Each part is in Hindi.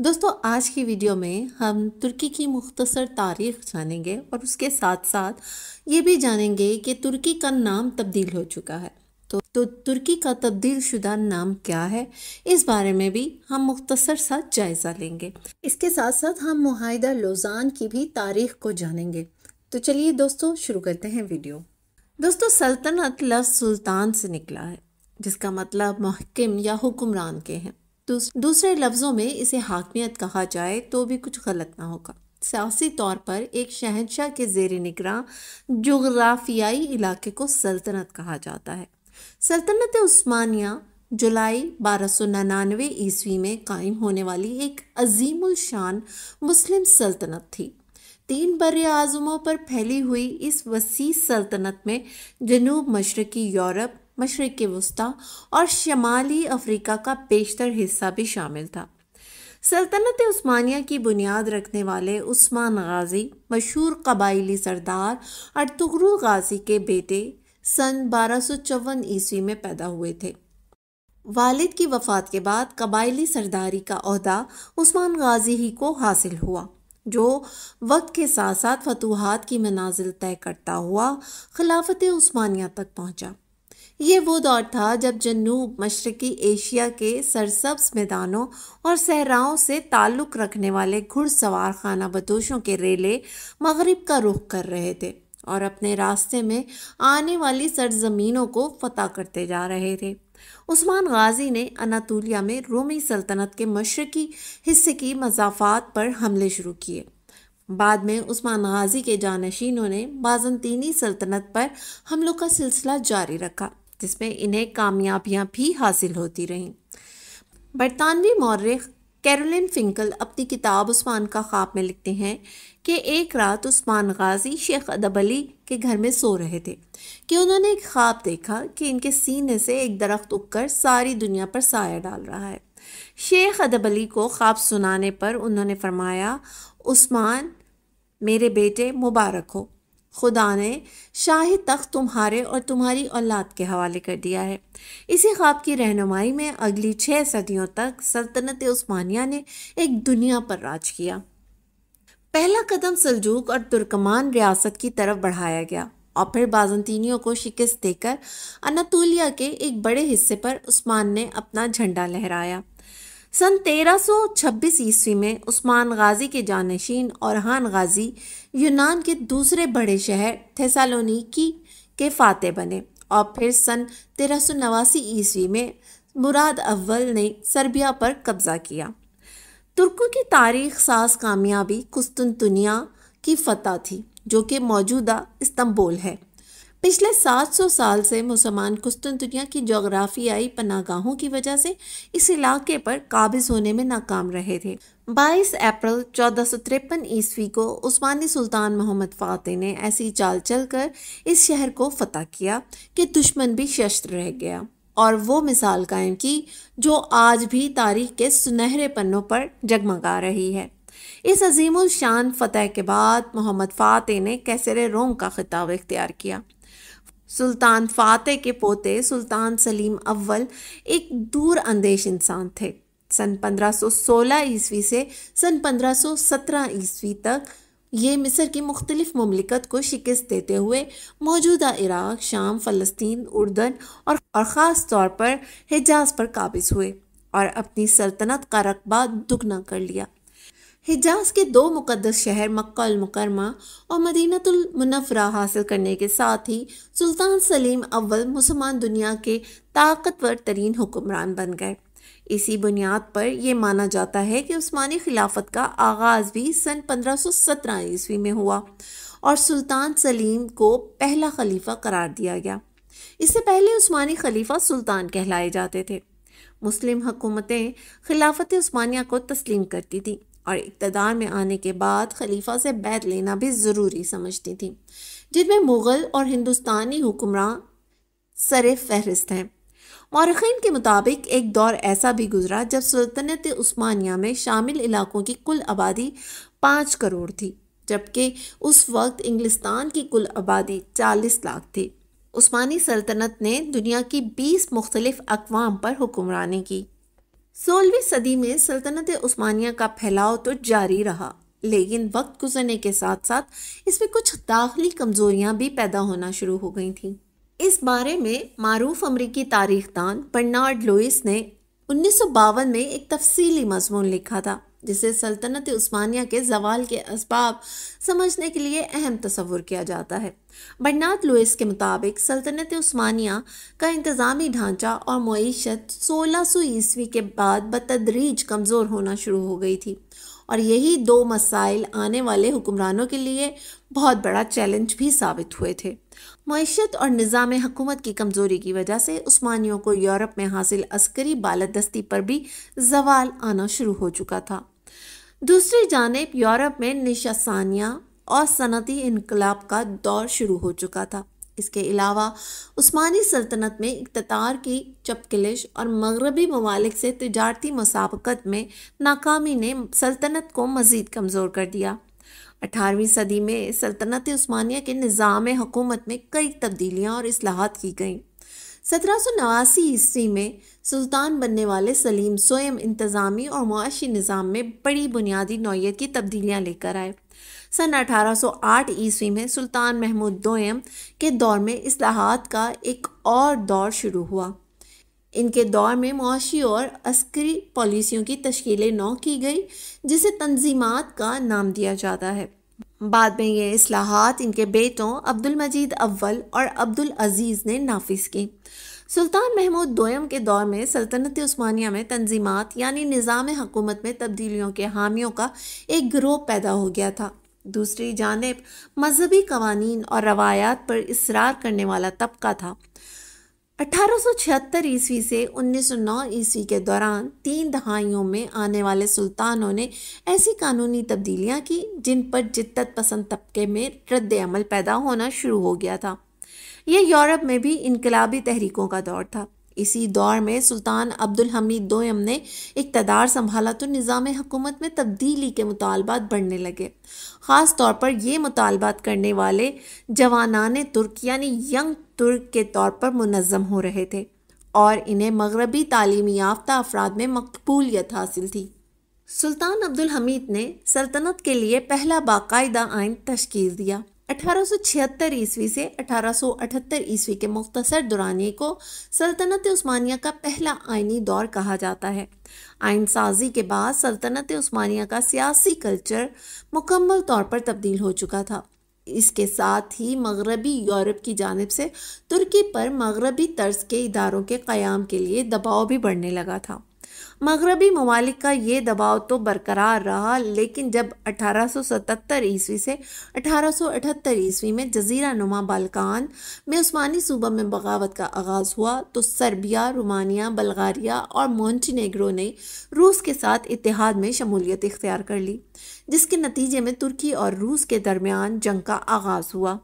दोस्तों आज की वीडियो में हम तुर्की की मुख्तसर तारीख जानेंगे और उसके साथ साथ ये भी जानेंगे कि तुर्की का नाम तब्दील हो चुका है तो, तो तुर्की का तब्दील शुदा नाम क्या है इस बारे में भी हम मुख्तसर सा जायज़ा लेंगे इसके साथ साथ हम माहिदा लोजान की भी तारीख को जानेंगे तो चलिए दोस्तों शुरू करते हैं वीडियो दोस्तों सल्तनत लफ्ज़ सुल्तान से निकला है जिसका मतलब महकम या हुक्मरान के हैं दूसरे लफ्ज़ों में इसे हाकमियत कहा जाए तो भी कुछ गलत ना होगा सियासी तौर पर एक शहनशाह के जेर निगरान जुग्राफियाई इलाके को सल्तनत कहा जाता है सल्तनत उस्मानिया जुलाई 1299 ईस्वी में कायम होने वाली एक अजीमुल शान मुस्लिम सल्तनत थी तीन बर आज़मों पर फैली हुई इस वसी सल्तनत में जनूब मशरकी यूरोप मशरक़ वस्ती और शमाली अफ्रीका का बेशतर हिस्सा भी शामिल था सल्तनत उस्मानिया की बुनियाद रखने वाले उस्मान गाजी मशहूर कबाइली सरदार और गाजी के बेटे सन बारह सौ चौवन ईस्वी में पैदा हुए थे वालिद की वफ़ात के बाद कबाइली सरदारी का अहदा उस्मान गाजी ही को हासिल हुआ जो वक्त के साथ साथ फतूहत की मनाजिल तय करता हुआ खिलाफत उस्मानिया तक पहुँचा ये वो दौर था जब जनूब मशरकी एशिया के सरसब्स मैदानों और सहराओं से ताल्लुक़ रखने वाले घुड़सवार खाना बदोशों के रेले मगरब का रुख कर रहे थे और अपने रास्ते में आने वाली सरजमीनों को फतह करते जा रहे थे उस्मान गाजी ने अनातोलिया में रोमी सल्तनत के मशरकी हिस्से की मजाफात पर हमले शुरू किए बाद में उस्मान गाजी के जानशीनों ने बाजनतीनी सल्तनत पर हमलों का सिलसिला जारी रखा जिसमें इन्हें कामयाबियां भी हासिल होती रहीं बरतानवी मौरख कैरोलिन फिंकल अपनी किताब उस्मान का ख्वाब में लिखते हैं कि एक रात उस्मान गाजी शेख अदब अली के घर में सो रहे थे कि उन्होंने एक ख्वाब देखा कि इनके सीने से एक दरख्त उगकर सारी दुनिया पर साया डाल रहा है शेख अदब अली को ख्वाब सुनाने पर उन्होंने फरमाया उस्मान मेरे बेटे मुबारक हो खुदा ने शाही तख्त तुम्हारे और तुम्हारी औलाद के हवाले कर दिया है इसी ख्वाब की रहनुमाई में अगली छः सदियों तक सल्तनत उस्मानिया ने एक दुनिया पर राज किया पहला कदम सलजूक और तुर्कमान रियासत की तरफ बढ़ाया गया और फिर बाजंतीनियों को शिकस्त देकर अनातोलिया के एक बड़े हिस्से पर उस्मान ने अपना झंडा लहराया सन 1326 ईस्वी में उस्मान गाजी के जानशीन और हान गाजी यूनान के दूसरे बड़े शहर थेसालोनीकी के फाते बने और फिर सन तेरह सौ नवासी ईस्वी में मुराद अव्वल ने सर्बिया पर कब्जा किया तुर्कों की तारीख सास कामयाबी कुस्तुनतुनिया की फतह थी जो कि मौजूदा इस्तंबुल है पिछले 700 साल से मुसलमान दुनिया की जोग्राफियाई पनागाहों की वजह से इस इलाके पर काबिज होने में नाकाम रहे थे 22 अप्रैल चौदह सौ तिरपन ईस्वी को उस्मानी सुल्तान मोहम्मद फ़ाते ने ऐसी चाल चलकर इस शहर को फतह किया कि दुश्मन भी शस्त्र रह गया और वो मिसाल कायम की जो आज भी तारीख के सुनहरे पन्नों पर जगमगा रही है इस अजीम शान फतेह के बाद मोहम्मद फ़ाते ने कैसर रोम का खिताब इख्तियार किया सुल्तान फ़ातह के पोते सुल्तान सलीम अव्वल एक दूर अंदेश इंसान थे सन 1516 ईस्वी से सन 1517 ईस्वी तक ये मिस्र की मुख्तलिफ ममलिकत को शिकस्त देते हुए मौजूदा इराक शाम फ़लस्तीन उर्दन और और ख़ास तौर पर हिजाज पर काबिज हुए और अपनी सल्तनत का रकबा दुगना कर लिया हिजाज के दो मुकदस शहर मक्का मुकरमा और मदीनतुलमनफरा हासिल करने के साथ ही सुल्तान सलीम अव्वल मुसलमान दुनिया के ताकतवर तरीन हुक्मरान बन गए इसी बुनियाद पर यह माना जाता है कि उस्मानी खिलाफत का आगाज़ भी सन 1517 ईस्वी में हुआ और सुल्तान सलीम को पहला खलीफा करार दिया गया इससे पहले उस्मानी खलीफा सुल्तान कहलाए जाते थे मुस्लिम हुकूमतें खिलाफत उस्मानिया को तस्लीम करती थी और इकतदार में आने के बाद खलीफा से बैत लेना भी ज़रूरी समझती थी जिनमें मुग़ल और हिंदुस्तानी हुक्मरान सर फहरिस्त हैं मौरखीन के मुताबिक एक दौर ऐसा भी गुजरा जब सल्तनत उस्मानिया में शामिल इलाकों की कुल आबादी पाँच करोड़ थी जबकि उस वक्त इंग्लिस्तान की कुल आबादी चालीस लाख थी उस्मानी सल्तनत ने दुनिया की बीस मुख्तलिफ अकवाम पर हुक्मरानी की सोलहवीं सदी में सल्तनत उस्मानिया का फैलाव तो जारी रहा लेकिन वक्त गुजरने के साथ साथ इसमें कुछ दाखिली कमजोरियां भी पैदा होना शुरू हो गई थीं इस बारे में मरूफ अमरीकी तारीख दान बर्नार्ड लुइस ने उन्नीस में एक तफसीली मजमून लिखा था जिसे सल्तनत उस्मानिया के जवाल के इसबाब समझने के लिए अहम तस्वुर किया जाता है बरनाथ लुइस के मुताबिक सल्तनत उस्मानिया का इंतज़ामी ढांचा और मीशत सोलह सौ ईस्वी के बाद बतदरीज कमज़ोर होना शुरू हो गई थी और यही दो मसाइल आने वाले हुक्मरानों के लिए बहुत बड़ा चैलेंज भी साबित हुए थे मीशत और निज़ाम हकूमत की कमज़ोरी की वजह से उस्मानियों को यूरोप में हासिल अस्करी बालदस्ती पर भी जवाल आना शुरू हो चुका था दूसरी जानब यूरोप में निशासानिया और सनती इनकलाब का दौर शुरू हो चुका था इसके अलावा उस्मानी सल्तनत में इकतदार की चपकलिश और मगरबी ममालिक से तजारती मसाबकत में नाकामी ने सल्तनत को मज़ीद कमज़ोर कर दिया अठारहवीं सदी में सल्तनत उस्मानिया के निज़ाम हुकूमत में कई तब्दीलियाँ और असलाहत की गईं सत्रह ईस्वी में सुल्तान बनने वाले सलीम स्वयं इंतज़ामी और मुआशी निज़ाम में बड़ी बुनियादी नौीयत की तब्दीलियाँ लेकर आए सन 1808 ईस्वी में सुल्तान महमूद दोयम के दौर में असलाहत का एक और दौर शुरू हुआ इनके दौर में मुआशी और अस्करी पॉलिसियों की तश्ीलें नौ की गई जिसे तंजीमात का नाम दिया जाता है बाद में ये असलाहत इनके बेटों अब्दुल मजीद अव्वल और अब्दुल अजीज़ ने नाफिज की सुल्तान महमूद दोयम के दौर में सल्तनत उस्मानिया में तंजीमात यानी निज़ाम हकूमत में तब्दीलियों के हामियों का एक ग्रोह पैदा हो गया था दूसरी जानब मजहबी कवानीन और रवायात पर इसरार करने वाला तबका था 1876 ईस्वी से 1909 ईस्वी के दौरान तीन दहाइयों में आने वाले सुल्तानों ने ऐसी कानूनी तब्दीलियां की जिन पर जिद्दत पसंद तबके में रद्द अमल पैदा होना शुरू हो गया था ये यूरोप में भी इनकलाबी तहरीकों का दौर था इसी दौर में सुल्तान अब्दुल हमीद दोयम ने इकतदार संभाला तो निज़ाम हुकूमत में तब्दीली के मुतालबात बढ़ने लगे ख़ास तौर पर ये मुतालबात करने वाले जवानान तुर्क यानी यंग तुर्क के तौर पर मुनज़म हो रहे थे और इन्हें मगरबी तालीम याफ्ता अफराद में मकबूलियत हासिल थी सुल्तान अब्दुल हमीद ने सल्तनत के लिए पहला बाकायदा आयन तश्कील दिया 1876 ईस्वी से 1878 ईस्वी के मुख्तसर दुरानी को सल्तनत उस्मानिया का पहला आइनी दौर कहा जाता है आइन साजी के बाद सल्तनत उस्मानिया का सियासी कल्चर मुकम्मल तौर पर तब्दील हो चुका था इसके साथ ही मगरबी यूरोप की जानब से तुर्की पर मगरबी तर्ज के इदारों के क़्याम के लिए दबाव भी बढ़ने लगा था मगरबी ममालिक का ये दबाव तो बरकरार रहा लेकिन जब 1877 ईस्वी से 1878 ईस्वी में जजीरा नुमा बालकान में उस्मानी सूबा में बगावत का आगाज़ हुआ तो सर्बिया रोमानिया बल्गारिया और मोन्टीनेग्रो ने रूस के साथ इतिहाद में शमूलियत इख्तियार कर ली जिसके नतीजे में तुर्की और रूस के दरमियान जंग का आगाज़ हुआ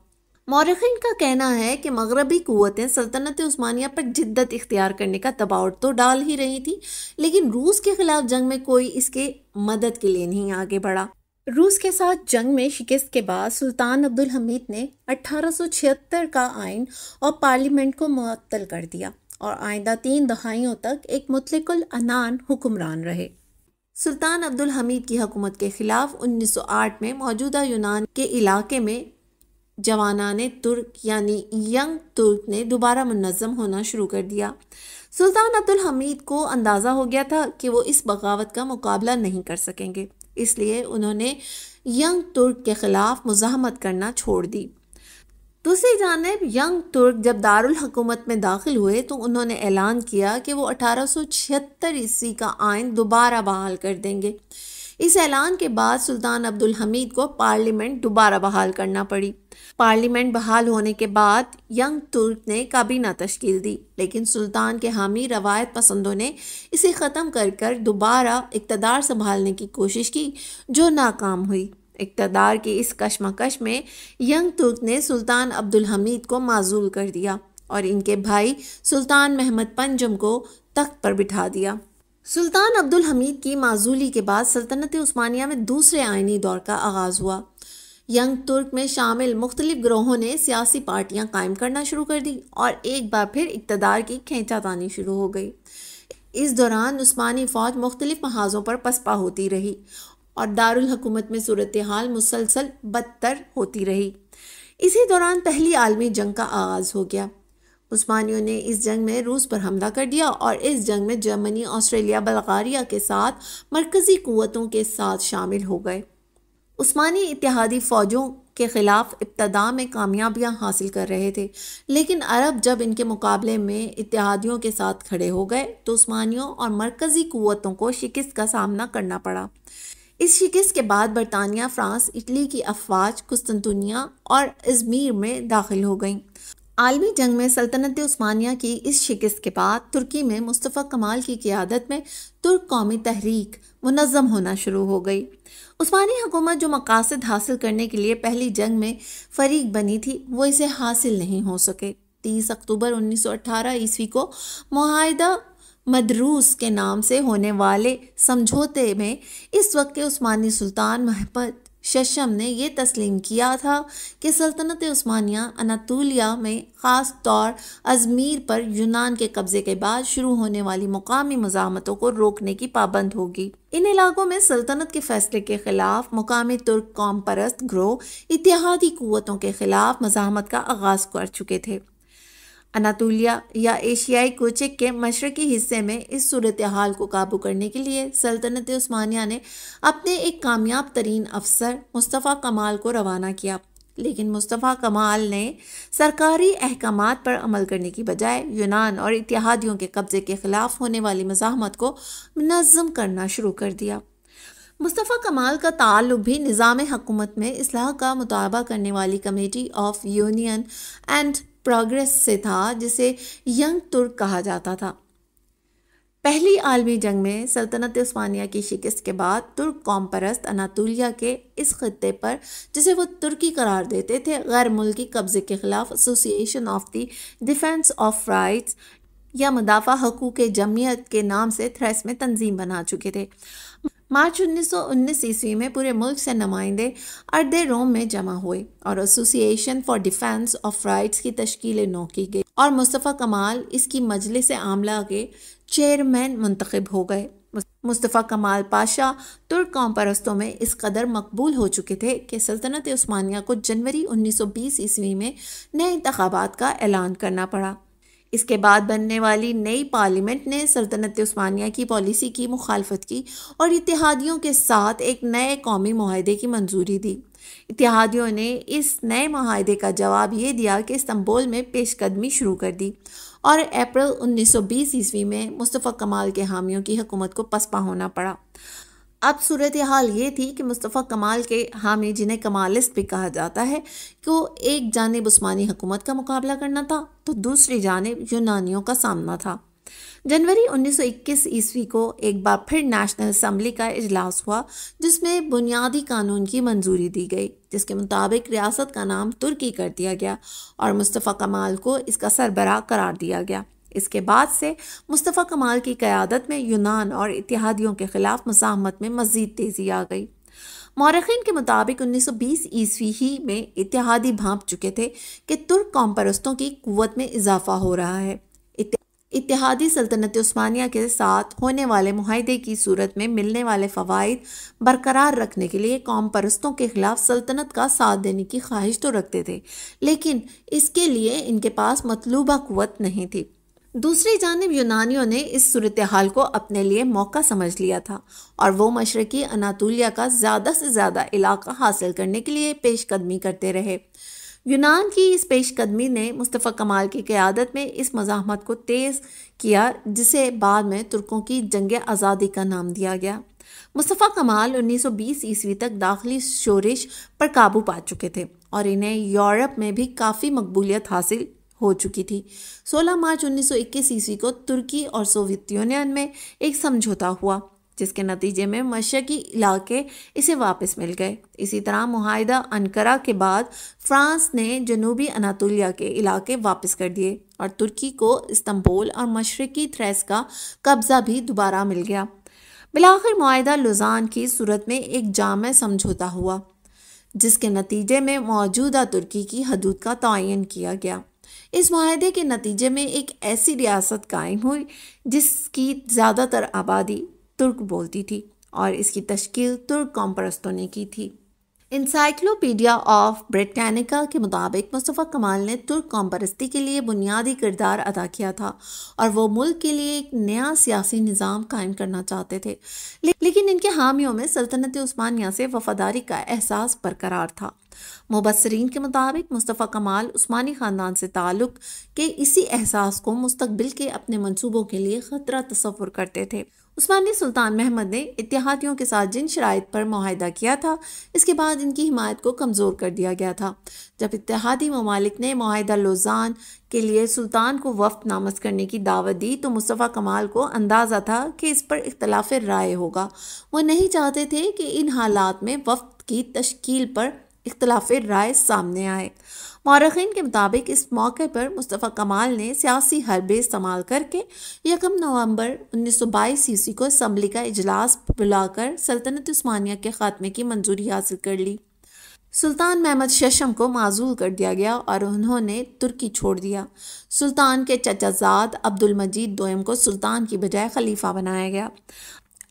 मौरखिन का कहना है कि मगरबी क़वतें सल्तनत उस्मानिया पर जिद्दत इख्तियार करने का दबाव तो डाल ही रही थी लेकिन रूस के ख़िलाफ़ जंग में कोई इसके मदद के लिए नहीं आगे बढ़ा रूस के साथ जंग में शिकस्त के बाद सुल्तान अब्दुल हमीद ने 1876 का आइन और पार्लियामेंट को मअतल कर दिया और आइंदा तीन दहाइयों तक एक मुतलकुल अनान हुक्मरान रहे सुल्तान अब्दुल हमीद की हुकूमत के खिलाफ 1908 में मौजूदा यूनान के इलाके में जवाना ने तुर्क यानी यंग तुर्क ने दोबारा मुनज़म होना शुरू कर दिया सुल्तान अब्दुल हमीद को अंदाज़ा हो गया था कि वो इस बगावत का मुकाबला नहीं कर सकेंगे इसलिए उन्होंने यंग तुर्क के ख़िलाफ़ मुजामत करना छोड़ दी दूसरी जानब यंग तुर्क जब दारुल हकूमत में दाखिल हुए तो उन्होंने ऐलान किया कि वो अठारह सौ छिहत्तर ईस्वी का आयन दोबारा बहाल कर देंगे इस ऐलान के बाद सुल्तान अब्दुल हमीद को पार्लियामेंट दोबारा बहाल करना पड़ी पार्लियामेंट बहाल होने के बाद यंग तुर्क ने काबीना तश्कील दी लेकिन सुल्तान के हामी रवायत पसंदों ने इसे ख़त्म कर कर दोबारा इकतदार संभालने की कोशिश की जो नाकाम हुई इकतदार की इस कशमकश में यंग तुर्क ने सुल्तान अब्दुल हमीद को माजूल कर दिया और इनके भाई सुल्तान महमद पंजम को तख्त पर बिठा दिया सुल्तान अब्दुल हमीद की माजूली के बाद सल्तनत उस्मानिया में दूसरे आइनी दौर का आगाज़ हुआ यंग तुर्क में शामिल मुख्तलिफ ग्रोहों ने सियासी पार्टियां कायम करना शुरू कर दी और एक बार फिर इकतदार की खेचातानी शुरू हो गई इस दौरान उस्मानी फ़ौज मुख्तलिफ महाजों पर पसपा होती रही और दारुल हकूमत में सूरत हाल मुसलसल बदतर होती रही इसी दौरान पहली आलमी जंग का आगाज़ हो गया उस्मानियों ने इस जंग में रूस पर हमला कर दिया और इस जंग में जर्मनी ऑस्ट्रेलिया बल्गारिया के साथ मरकज़ी क़वतों के साथ शामिल हो गए उस्मानी इतिहादी फ़ौजों के ख़िलाफ़ इब्तदा में कामयाबियां हासिल कर रहे थे लेकिन अरब जब इनके मुकाबले में इतिहादियों के साथ खड़े हो गए तो उस्मानियों और मरकज़ी क़वतों को शिकस्त का सामना करना पड़ा इस शिकस्त के बाद बरतानिया फ्रांस इटली की अफवाज कुस्तुनिया और इजमीर में दाखिल हो गईं आलमी जंग में सल्तनत उस्मानिया की इस शिकस्त के बाद तुर्की में मुस्तफ़ा कमाल की क्यादत में तुर्क कौमी तहरीक मनज़म होना शुरू हो गई उस्मानी हुकूमत जो मकासद हासिल करने के लिए पहली जंग में फरीक बनी थी वो इसे हासिल नहीं हो सके तीस अक्टूबर 1918 ईस्वी को माहिदा मदरूस के नाम से होने वाले समझौते में इस वक्त के उस्मानी सुल्तान महपत शशम ने यह तस्लीम किया था कि सल्तनत उस्मानिया अनातुलिया में ख़ास तौर अजमीर पर यूनान के कब्ज़े के बाद शुरू होने वाली मुकामी मजामतों को रोकने की पाबंद होगी इन इलाकों में सल्तनत के फैसले के ख़िलाफ़ मुकामी तुर्क कौम परस्त ग्रोह इतिहादी कुतों के ख़िलाफ़ मजामत का आगाज़ कर चुके थे अनातुलिया या एशियाई कोचिक के मशरकी हिस्से में इस सूरत हाल को काबू करने के लिए सल्तनत उस्मानिया ने अपने एक कामयाब तरीन अफसर मुस्तफ़ा कमाल को रवाना किया लेकिन मुस्तफ़ा कमाल ने सरकारी अहकाम पर अमल करने की बजाय यूनान और इतिहादियों के कब्ज़े के ख़िलाफ़ होने वाली मजामत को मनज़म करना शुरू कर दिया मुस्तफ़ा कमाल का ताल्लुक भी निज़ाम हकूमत में असलाह का मुतालबा करने वाली committee of union and progress से था जिसे यंग तुर्क कहा जाता था पहली आलमी जंग में सल्तनत उस्मानिया की शिकस्त के बाद तुर्क कौम परस्त अनातुलिया के इस खत्े पर जिसे वो तुर्की करार देते थे गैर मुल्की कब्ज़े के ख़िलाफ़ association of the defence of rights या मुदाफ़ा हकूक़ जमीयत के नाम से थ्रेस में तंजीम बना चुके थे मार्च 1919 ईस्वी में पूरे मुल्क से नुमाइंदे अर्ध रोम में जमा हुए और association for defence of rights की तश्कील नौ की गई और मुस्तफ़ा कमाल इसकी मजलिस आमला के चेयरमैन मंतखब हो गए मुस्तफ़ा कमाल पाशा तुर्क कौम परस्तों में इस कदर मकबूल हो चुके थे कि सल्तनत स्मानिया को जनवरी 1920 ईस्वी में नए इंतबात का ऐलान करना पड़ा इसके बाद बनने वाली नई पार्लियामेंट ने सल्तनत स्मानिया की पॉलिसी की मुखालफत की और इतिहादियों के साथ एक नए कौमी माहदे की मंजूरी दी इतिहादियों ने इस नए माहदे का जवाब ये दिया कि इस्तंबोल में पेशकदमी शुरू कर दी और अप्रैल 1920 ईस्वी में मुस्तफ़ा कमाल के हामियों की हुकूमत को पसपा होना पड़ा अब सूरत हाल ये थी कि मुस्तफ़ा कमाल के हामी जिन्हें कमालिस्ट भी कहा जाता है को एक जानब उस्मानी हुकूमत का मुकाबला करना था तो दूसरी जानब यूनानियों का सामना था जनवरी 1921 ईस्वी को एक बार फिर नेशनल असम्बली का अजलास हुआ जिसमें बुनियादी कानून की मंजूरी दी गई जिसके मुताबिक रियासत का नाम तुर्की कर दिया गया और मुस्तफ़ा कमाल को इसका सरबरा करार दिया गया इसके बाद से मुस्तफ़ा कमाल की क़्यादत में यूनान और इतिहादियों के ख़िलाफ़ मसाहमत में मज़ीद तेज़ी आ गई मौरखीन के मुताबिक 1920 ईस्वी ही में इतिहादी भांप चुके थे कि तुर्क कौम परस्तों की क़वत में इजाफा हो रहा है इतिहादी सल्तनत स्मानिया के साथ होने वाले माहदे की सूरत में मिलने वाले फ़वाद बरकरार रखने के लिए कौम परस्तों के ख़िलाफ़ सल्तनत का साथ देने की ख्वाहिश तो रखते थे लेकिन इसके लिए इनके पास मतलूबा क़वत नहीं थी दूसरी जानब यूनानियों ने इस सूरत हाल को अपने लिए मौका समझ लिया था और वो मशरकी अनातोलिया का ज़्यादा से ज़्यादा इलाका हासिल करने के लिए पेशकदमी करते रहे यूनान की इस पेशकदमी ने मुस्तफ़ा कमाल की क़्यादत में इस मज़ात को तेज़ किया जिसे बाद में तुर्कों की जंग आज़ादी का नाम दिया गया मुस्तफ़ा कमाल 1920 ईस्वी तक दाखिली शोरिश पर काबू पा चुके थे और इन्हें यूरोप में भी काफ़ी मकबूलियत हासिल हो चुकी थी 16 मार्च 1921 ईस्वी को तुर्की और सोवियत यूनियन में एक समझौता हुआ जिसके नतीजे में मशरकी इलाके इसे वापस मिल गए इसी तरह माहिदा अनकरा के बाद फ्रांस ने जनूबी अनातुलिया के इलाके वापस कर दिए और तुर्की को इस्तंबोल और मशरकी थ्रेस का कब्ज़ा भी दोबारा मिल गया बिलाखिर माहिदा लुजान की सूरत में एक जाम समझौता हुआ जिसके नतीजे में मौजूदा तुर्की की हदूद का तयन किया गया इस माहे के नतीजे में एक ऐसी रियासत कायम हुई जिसकी ज़्यादातर आबादी तुर्क बोलती थी और इसकी तश्कील तुर्क कॉम्परस्तों परस्तों ने की थी इंसाइक्लोपीडिया ऑफ ब्रिटानिका के मुताबिक मुस्तफ़ा कमाल ने तुर्क कौम परस्ती के लिए बुनियादी किरदार अदा किया था और वो मुल्क के लिए एक नया सियासी निज़ाम कायम करना चाहते थे लेकिन इनके हामियों में सल्तनत उस्मानिया से वफादारी का एहसास बरकरार था मुबसरीन के मुताबिक मुस्तफ़ा कमाल उस्मानी ख़ानदान से ताल्लुक़ के इसी एहसास को मुस्तबिल के अपने मनसूबों के लिए ख़तरा तस्वुर करते थे उस्मानी सुल्तान महमद ने इतिहादियों के साथ जिन शराइ पर माहिदा किया था इसके बाद इनकी हिमायत को कमज़ोर कर दिया गया था जब इतिहादी ममालिक ने माहिदा लोजान के लिए सुल्तान को वफ्त नामज करने की दावत दी तो मुस्तफ़ा कमाल को अंदाज़ा था कि इस पर इख्तलाफ राय होगा वह नहीं चाहते थे कि इन हालात में वफ्त की तश्कील पर इख्तलाफ राय सामने आए मौरखीन के मुताबिक इस मौके पर मुस्तफ़ा कमाल ने सियासी हरबे इस्तेमाल करके यकम नवंबर उन्नीस सौ बाईस ईस्वी को इसम्बली का इजलास बुलाकर सल्तनत स्मानिया के ख़ात्मे की मंजूरी हासिल कर ली सुल्तान महमद शशम को माजूल कर दिया गया और उन्होंने तुर्की छोड़ दिया सुल्तान के चचाजाद अब्दुल मजीद दोयम को सुल्तान की बजाय खलीफा बनाया गया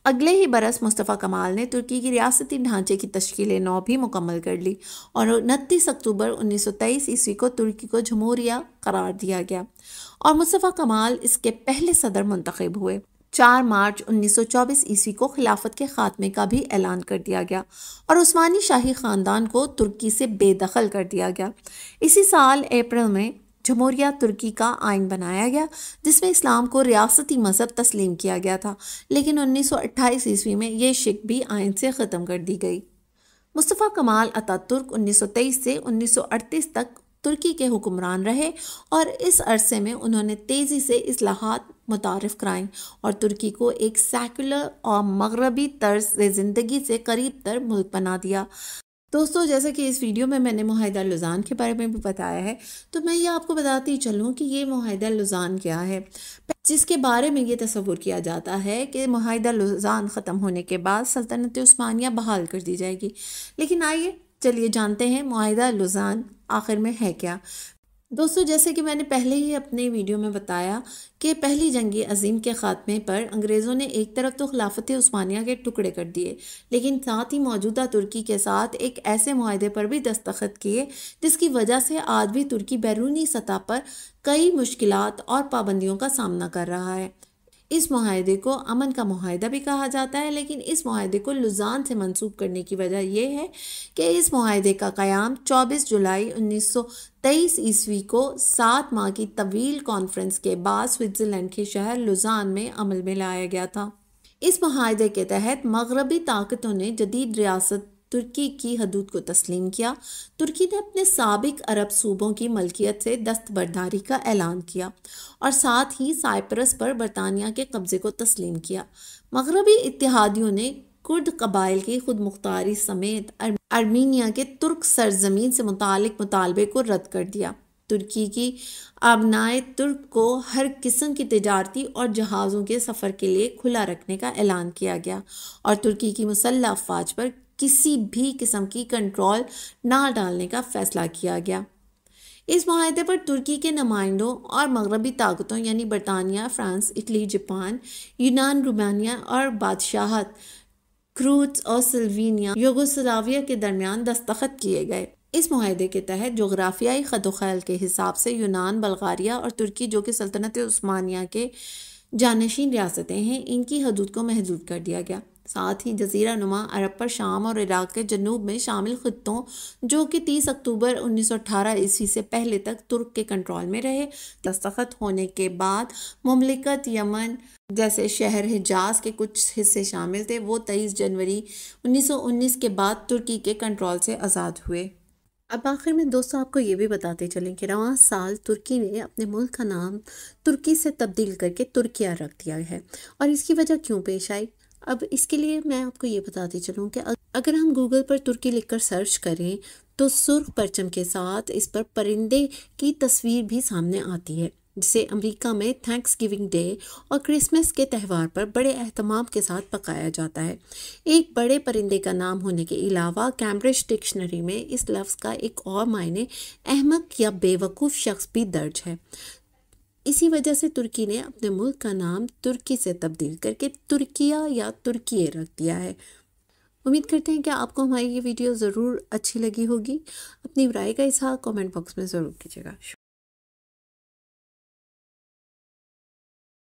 अगले ही बरस मुस्तफ़ा कमाल ने तुर्की की रियासती ढांचे की तश्ील नौ भी मुकम्मल कर ली और उनतीस अक्टूबर उन्नीस सौ तेईस ईस्वी को तुर्की को जमहूरिया करार दिया गया और मुस्तफ़ा कमाल इसके पहले सदर मंतखब हुए चार मार्च 1924 ईस्वी को खिलाफत के ख़ात्मे का भी ऐलान कर दिया गया और उस्मानी शाही ख़ानदान को तुर्की से बेदखल कर दिया गया इसी साल अप्रैल में जमहूरिया तुर्की का आइन बनाया गया जिसमें इस्लाम को रियासती मज़हब तस्लीम किया गया था लेकिन 1928 ईस्वी में यह शिक भी आइन से ख़त्म कर दी गई मुस्तफ़ा कमाल अतातुर्क 1923 से 1938 तक तुर्की के हुक्मरान रहे और इस अरसे में उन्होंने तेज़ी से असलाहत मुतारफ़ कराएं और तुर्की को एक सेकुलर और मगरबी तर्ज ज़िंदगी से करीब तर मुल्क बना दिया दोस्तों जैसा कि इस वीडियो में मैंने माहिदा लुजान के बारे में भी बताया है तो मैं ये आपको बताती चलूँ कि ये माहिदा लुजान क्या है जिसके बारे में ये तस्वुर किया जाता है कि माहिदा लुजान ख़त्म होने के बाद सल्तनत स्मानिया बहाल कर दी जाएगी लेकिन आइए चलिए जानते हैं माहिदा लुजान आखिर में है क्या दोस्तों जैसे कि मैंने पहले ही अपने वीडियो में बताया कि पहली जंगी अजीम के ख़ात्मे पर अंग्रेज़ों ने एक तरफ तो खिलाफत उस्मानिया के टुकड़े कर दिए लेकिन साथ ही मौजूदा तुर्की के साथ एक ऐसे माहदे पर भी दस्तखत किए जिसकी वजह से आज भी तुर्की बैरूनी सतह पर कई मुश्किल और पाबंदियों का सामना कर रहा है इस माहदे को अमन का माहदा भी कहा जाता है लेकिन इस माहदे को लुजान से मंसूब करने की वजह यह है कि इस माहदे का क़्याम 24 जुलाई 1923 ईस्वी को सात माह की तवील कॉन्फ्रेंस के बाद स्विट्ज़रलैंड के शहर लुजान में अमल में लाया गया था इस माहदे के तहत मगरबी ताकतों ने जदीद रियासत तुर्की की हदूद को तस्लीम किया तुर्की ने अपने सबक अरब सूबों की मलकियत से दस्तबरदारी का ऐलान किया और साथ ही साइप्रस पर बरतानिया के कब्ज़े को तस्लीम किया मगरबी इतिहादियों ने कुर्द कबाइल की खुद मुख्तारी समेत आर्मीनिया के तुर्क सरजमीन से मुतल मुतालबे को रद्द कर दिया तुर्की की आबनाए तुर्क को हर किस्म की तजारती और जहाज़ों के सफ़र के लिए खुला रखने का ऐलान किया गया और तुर्की की मुसल्ह अफवाज पर किसी भी किस्म की कंट्रोल ना डालने का फैसला किया गया इस माहे पर तुर्की के नुमाइंदों और मगरबी ताकतों यानी बरतानिया फ्रांस इटली जापान यूनान रोमानिया और बादशाहत क्रूज और सिल्वीनिया योगोसलाविया के दरमियान दस्तखत किए गए इस माहे के तहत जोग्राफियाई खदोखैल के हिसाब से यूनान बल्गारिया और तुर्की जो कि सल्तनत स्मानिया के जानशीन रियासतें हैं इनकी हदूद को महदूद कर दिया गया साथ ही जजीरा नुमा अरब पर शाम और इराक के जनूब में शामिल ख़त्ों जो कि 30 अक्टूबर 1918 ईस्वी से पहले तक तुर्क के कंट्रोल में रहे दस्तखत होने के बाद ममलिकत यमन जैसे शहर हिजाज के कुछ हिस्से शामिल थे वो तेईस जनवरी 1919 के बाद तुर्की के कंट्रोल से आज़ाद हुए अब आखिर में दोस्तों आपको ये भी बताते चलें कि रवान साल तुर्की ने अपने मुल्क का नाम तुर्की से तब्दील करके तुर्किया रख दिया है और इसकी वजह क्यों पेश आई अब इसके लिए मैं आपको ये बताती चलूँ कि अगर हम गूगल पर तुर्की लिखकर सर्च करें तो सुर्ख परचम के साथ इस पर परिंदे की तस्वीर भी सामने आती है जिसे अमेरिका में थैंक्स गिविंग डे और क्रिसमस के त्यौहार पर बड़े अहतमाम के साथ पकाया जाता है एक बड़े परिंदे का नाम होने के अलावा कैम्ब्रिज डिक्शनरी में इस लफ्ज़ का एक और मायने अहमक या बेवकूफ़ शख्स भी दर्ज है इसी वजह से तुर्की ने अपने मुल्क का नाम तुर्की से तब्दील करके तुर्किया या तुर्की रख दिया है उम्मीद करते हैं कि आपको हमारी ये वीडियो ज़रूर अच्छी लगी होगी अपनी राय का इजहार कमेंट बॉक्स में ज़रूर कीजिएगा